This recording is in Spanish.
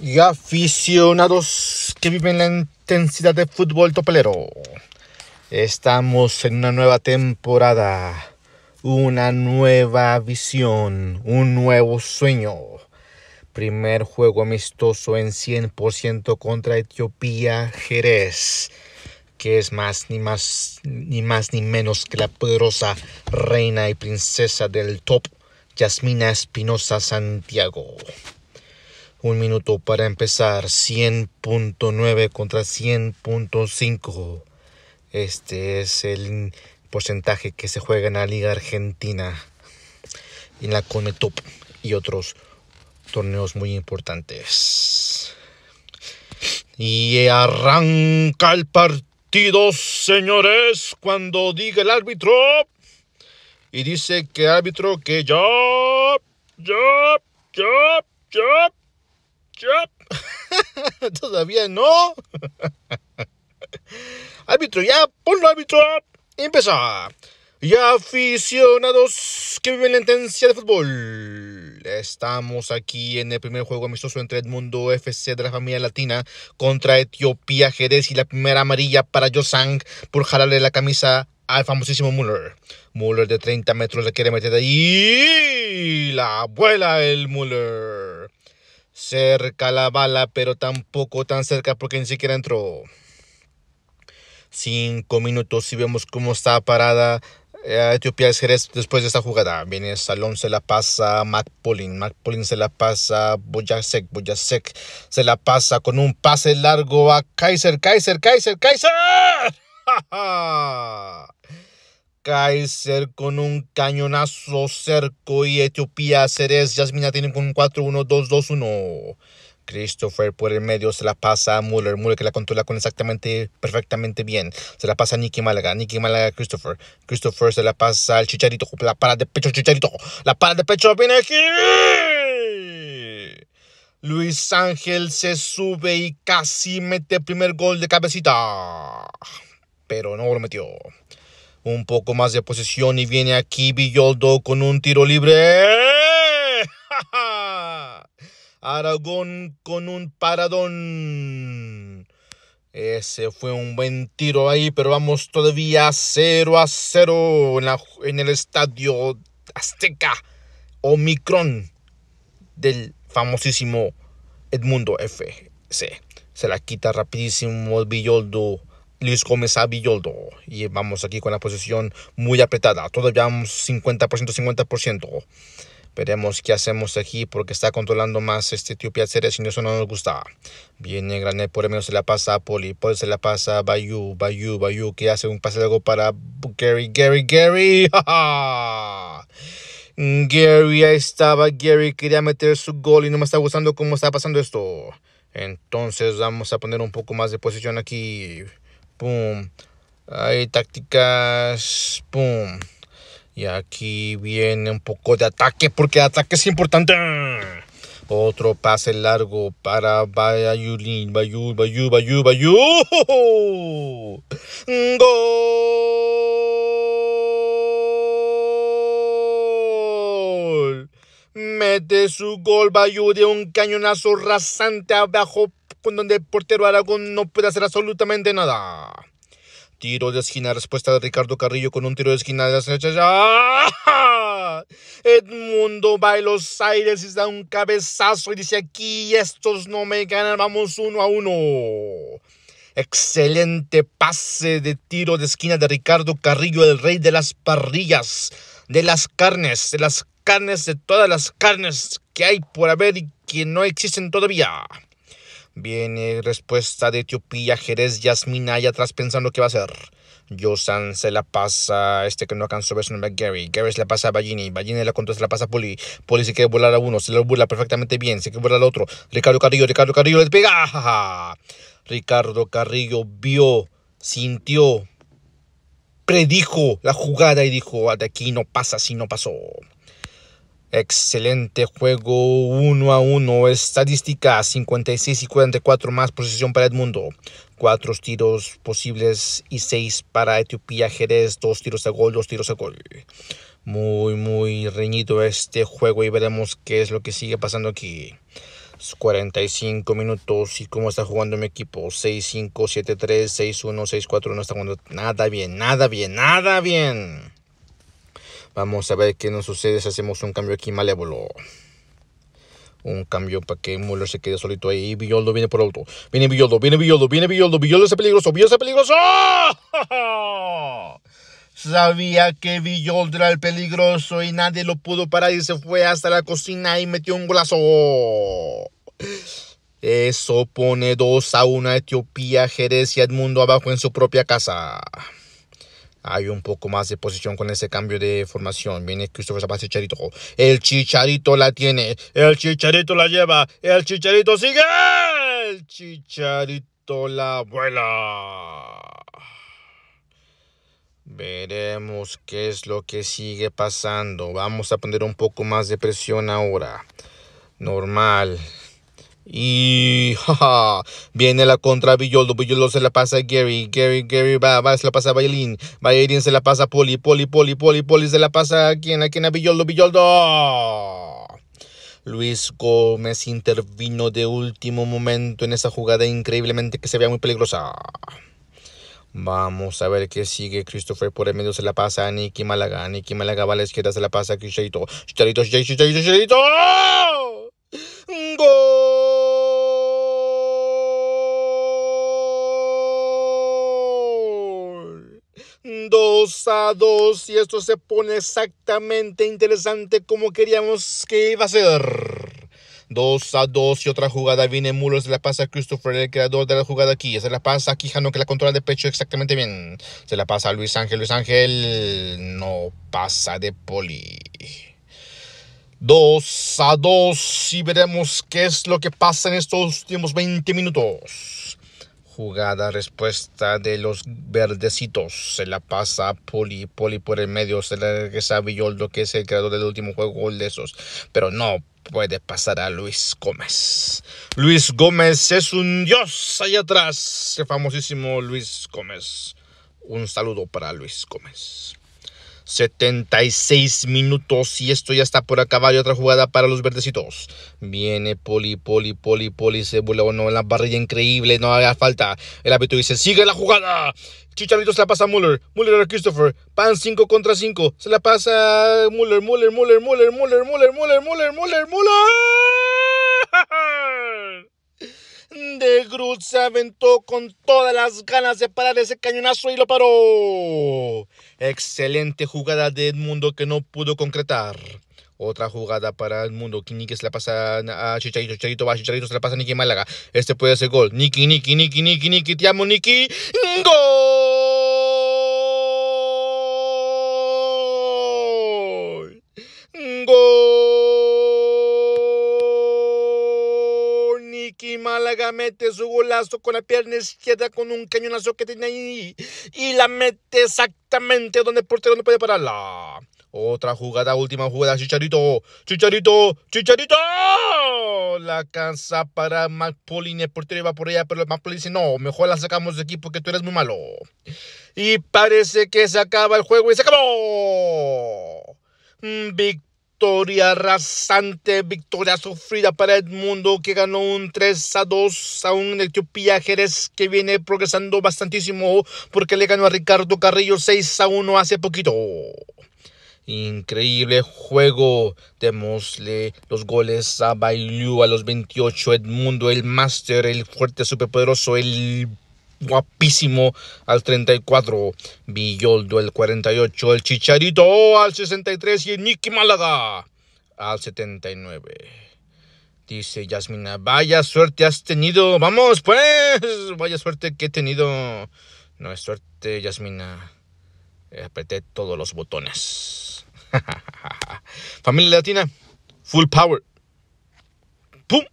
y aficionados que viven la intensidad de fútbol topelero. Estamos en una nueva temporada, una nueva visión, un nuevo sueño. Primer juego amistoso en 100% contra Etiopía Jerez, que es más ni más ni más ni menos que la poderosa reina y princesa del top, Yasmina Espinosa Santiago. Un minuto para empezar. 100.9 contra 100.5. Este es el porcentaje que se juega en la Liga Argentina, en la CONETOP y otros torneos muy importantes. Y arranca el partido, señores, cuando diga el árbitro. Y dice que árbitro que ya, ya, ya, ya, Todavía no. árbitro, ya, ponlo árbitro. Empezar. Y aficionados que viven la intensidad de fútbol. Estamos aquí en el primer juego amistoso entre el mundo FC de la familia latina contra Etiopía Jerez y la primera amarilla para Josang por jalarle la camisa al famosísimo Muller. Muller de 30 metros le quiere meter de ahí. La abuela el Muller cerca la bala, pero tampoco tan cerca porque ni siquiera entró. Cinco minutos y vemos cómo está parada eh, Etiopía es Jerez después de esta jugada. Viene Salón, se la pasa Matt Polin. Matt se la pasa Boyacek, Boyacek se la pasa con un pase largo a Kaiser. Kaiser, Kaiser, Kaiser. ¡Ja, Kaiser con un cañonazo cerco y Etiopía Ceres Yasmina tienen con 4-1-2-2-1. Christopher por el medio se la pasa a Muller. Muller que la controla con exactamente, perfectamente bien. Se la pasa a Nicky Málaga. Nicky Málaga Christopher. Christopher se la pasa al Chicharito. La para de pecho, Chicharito. La para de pecho, viene aquí. Luis Ángel se sube y casi mete el primer gol de cabecita. Pero no lo metió. Un poco más de posesión y viene aquí Villoldo con un tiro libre. Aragón con un paradón. Ese fue un buen tiro ahí, pero vamos todavía 0 a 0 en, el estadio Azteca Omicron del famosísimo Edmundo F. Se la quita rapidísimo Villoldo Luis Gómez Villoldo Y vamos aquí con la posición muy apretada. Todavía vamos 50%, 50%. Veremos qué hacemos aquí porque está controlando más este tío Si y eso no nos gusta. Viene Granet por el menos se la pasa a Poli, Poli se la pasa a Bayou, Bayou, Bayou que hace un pase largo para Gary, Gary, Gary. Gary, ahí estaba Gary, quería meter su gol y no me está gustando cómo está pasando esto. Entonces vamos a poner un poco más de posición aquí pum. Hay tácticas, pum. Y aquí viene un poco de ataque, porque ataque es importante. Otro pase largo para Bayulín. Bayul, Bayul, Bayul, Bayul. Gol. Mete su gol Bayul de un cañonazo rasante abajo con donde el portero Aragón no puede hacer absolutamente nada. Tiro de esquina, respuesta de Ricardo Carrillo con un tiro de esquina de la derecha. Edmundo va a los aires y da un cabezazo y dice aquí estos no me ganan, vamos uno a uno. Excelente pase de tiro de esquina de Ricardo Carrillo, el rey de las parrillas, de las carnes, de las carnes, de todas las carnes que hay por haber y que no existen todavía. Viene respuesta de Etiopía, Jerez, Yasmina allá atrás pensando qué va a hacer. Yosan se la pasa, este que no alcanzó a ver su nombre, Gary. Gary se la pasa a Ballini, Ballini la contó, se la pasa a Poli. Poli se quiere volar a uno, se lo burla perfectamente bien, se quiere volar al otro. Ricardo Carrillo, Ricardo Carrillo le pega. Ricardo Carrillo vio, sintió, predijo la jugada y dijo, ah, de aquí no pasa si no pasó. Excelente juego, 1 a 1. Estadística 56 y 44 más posición para Edmundo. cuatro tiros posibles y seis para Etiopía Jerez. dos tiros a gol, dos tiros a gol. Muy, muy reñido este juego y veremos qué es lo que sigue pasando aquí. 45 minutos y cómo está jugando mi equipo. 6-5, 7-3, 6-1, 6-4. No está jugando nada bien, nada bien, nada bien. Vamos a ver qué nos sucede si hacemos un cambio aquí malévolo. Un cambio para que Muller se quede solito ahí. Villoldo viene por auto. Viene Villoldo, viene Villoldo, viene Villoldo. Villoldo es peligroso, Villoldo es peligroso. Sabía que Villoldo era el peligroso y nadie lo pudo parar y se fue hasta la cocina y metió un golazo. Eso pone 2 a 1 a Etiopía, Jerez y Edmundo abajo en su propia casa hay un poco más de posición con ese cambio de formación. Viene Christopher Zapata Chicharito. El Chicharito la tiene. El Chicharito la lleva. El Chicharito sigue. El Chicharito la vuela. Veremos qué es lo que sigue pasando. Vamos a poner un poco más de presión ahora. Normal. Y ja viene la contra Villoldo. Villoldo se la pasa a Gary. Gary, Gary va, va, se la pasa a Bailín. Bailín se la pasa a Poli. Poli, Poli, Poli, Poli se la pasa a quien, a quien, a Villoldo, Villoldo. Luis Gómez intervino de último momento en esa jugada increíblemente que se veía muy peligrosa. Vamos a ver qué sigue. Christopher por el medio se la pasa a Nicky Malaga. Nicky Malaga va a la izquierda, se la pasa a Chicharito. Chicharito, Chicharito, Chicharito, Chicharito. ¡Gol! 2 a 2 y esto se pone exactamente interesante como queríamos que iba a ser. 2 a 2 y otra jugada. Viene mulos se la pasa a Christopher, el creador de la jugada aquí. Se la pasa a Quijano, que la controla de pecho exactamente bien. Se la pasa a Luis Ángel. Luis Ángel no pasa de poli. 2 a 2 y veremos qué es lo que pasa en estos últimos 20 minutos jugada respuesta de los verdecitos. Se la pasa a Poli, Poli por el medio, se la regresa a Villoldo, que es el creador del último juego de esos. Pero no puede pasar a Luis Gómez. Luis Gómez es un dios allá atrás. El famosísimo Luis Gómez. Un saludo para Luis Gómez. 76 minutos y esto ya está por acabar y otra jugada para los verdecitos. Viene Poli, Poli, Poli, Poli, se vuelve uno en la barrilla increíble, no haga falta. El hábito dice, sigue la jugada. Chicharito se la pasa a Muller, Muller a Christopher, Pan 5 contra 5, se la pasa Muller, Muller, Muller, Muller, Muller, Muller, Muller, Muller, Muller, Muller. Groot se aventó con todas las ganas de parar ese cañonazo y lo paró. Excelente jugada de Edmundo que no pudo concretar. Otra jugada para Edmundo. Que se la pasa a Chicharito. Chicharito va, Chicharito se la pasa a Niki Málaga. Este puede ser gol. Niki, Niki, Niki, Niki, Niki, Te amo, Niki. ¡Gol! mete su golazo con la pierna izquierda con un cañonazo que tiene ahí y la mete exactamente donde el portero no puede pararla. Otra jugada, última jugada, Chicharito, Chicharito, Chicharito. La cansa para y el portero iba por ella, pero McPolin dice, no, mejor la sacamos de aquí porque tú eres muy malo. Y parece que se acaba el juego y se acabó. Big mm, victoria rasante, victoria sufrida para Edmundo que ganó un 3 a 2 a un Etiopía Jerez que viene progresando bastantísimo porque le ganó a Ricardo Carrillo 6 a 1 hace poquito. Increíble juego. démosle los goles a Bailú a los 28. Edmundo, el máster, el fuerte, superpoderoso, el guapísimo al 34, Villoldo el 48, el Chicharito al 63 y Nicky Málaga al 79. Dice Yasmina, vaya suerte has tenido. Vamos, pues, vaya suerte que he tenido. No es suerte, Yasmina. Apreté todos los botones. Familia Latina, full power. ¡Pum!